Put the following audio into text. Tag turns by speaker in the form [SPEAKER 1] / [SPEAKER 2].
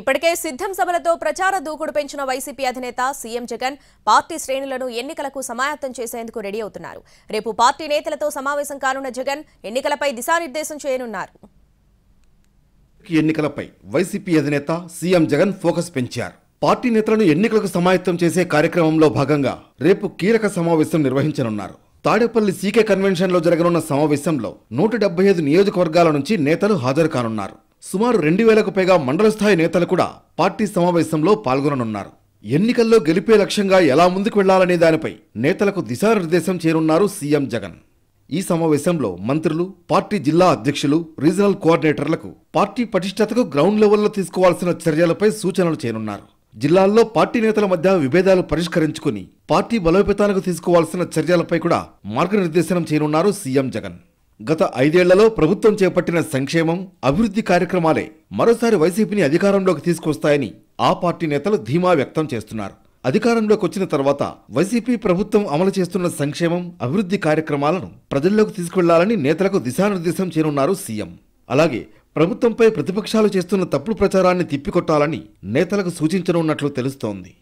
[SPEAKER 1] ఇప్పటికే సిద్ధం సభలతో ప్రచార దూకుడు పెంచిన వైసీపీ అధినేత సీఎం జగన్ పార్టీ శ్రేణులను ఎన్నికలకు సమాయత్తం చేసేందుకు రెడీ అవుతున్నారు రేపు పార్టీ నేతలతో సమావేశం కానున్న జగన్ ఎన్నికలపై దిశానిర్దేశం చేయనున్నారు
[SPEAKER 2] ఎన్నికలపై వైసీపీ అధినేత సీఎం జగన్ ఫోకస్ పెంచారు పార్టీ నేతలను ఎన్నికలకు సమాయత్తం చేసే కార్యక్రమంలో భాగంగా రేపు కీలక సమావేశం నిర్వహించనున్నారు తాడేపల్లి సీకే కన్వెన్షన్లో జరగనున్న సమావేశంలో నూట ఐదు నియోజకవర్గాల నుంచి నేతలు హాజరు కానున్నారు సుమారు రెండు వేలకు పైగా మండల స్థాయి నేతలు కూడా పార్టీ సమావేశంలో పాల్గొననున్నారు ఎన్నికల్లో గెలిపే లక్ష్యంగా ఎలా ముందుకు వెళ్లాలనే దానిపై నేతలకు దిశానిర్దేశం చేరున్నారు సీఎం జగన్ ఈ సమావేశంలో మంత్రులు పార్టీ జిల్లా అధ్యక్షులు రీజనల్ కోఆర్డినేటర్లకు పార్టీ పటిష్టతకు గ్రౌండ్ లెవెల్లో తీసుకోవాల్సిన చర్యలపై సూచనలు చేయనున్నారు జిల్లాల్లో పార్టీ నేతల మధ్య విభేదాలు పరిష్కరించుకుని పార్టీ బలోపేతాలకు తీసుకోవాల్సిన చర్యలపై కూడా మార్గనిర్దేశనం చేయనున్నారు సీఎం జగన్ గత ఐదేళ్లలో ప్రభుత్వం చేపట్టిన సంక్షేమం అభివృద్ధి కార్యక్రమాలే మరోసారి వైసీపీని అధికారంలోకి తీసుకొస్తాయని ఆ పార్టీ నేతలు ధీమా వ్యక్తం చేస్తున్నారు అధికారంలోకి వచ్చిన తర్వాత వైసీపీ ప్రభుత్వం అమలు చేస్తున్న సంక్షేమం అభివృద్ధి కార్యక్రమాలను ప్రజల్లోకి తీసుకెళ్లాలని నేతలకు దిశానిర్దేశం చేయనున్నారు సీఎం అలాగే ప్రభుత్వంపై ప్రతిపక్షాలు చేస్తున్న తప్పుడు ప్రచారాన్ని తిప్పికొట్టాలని నేతలకు సూచించనున్నట్లు తెలుస్తోంది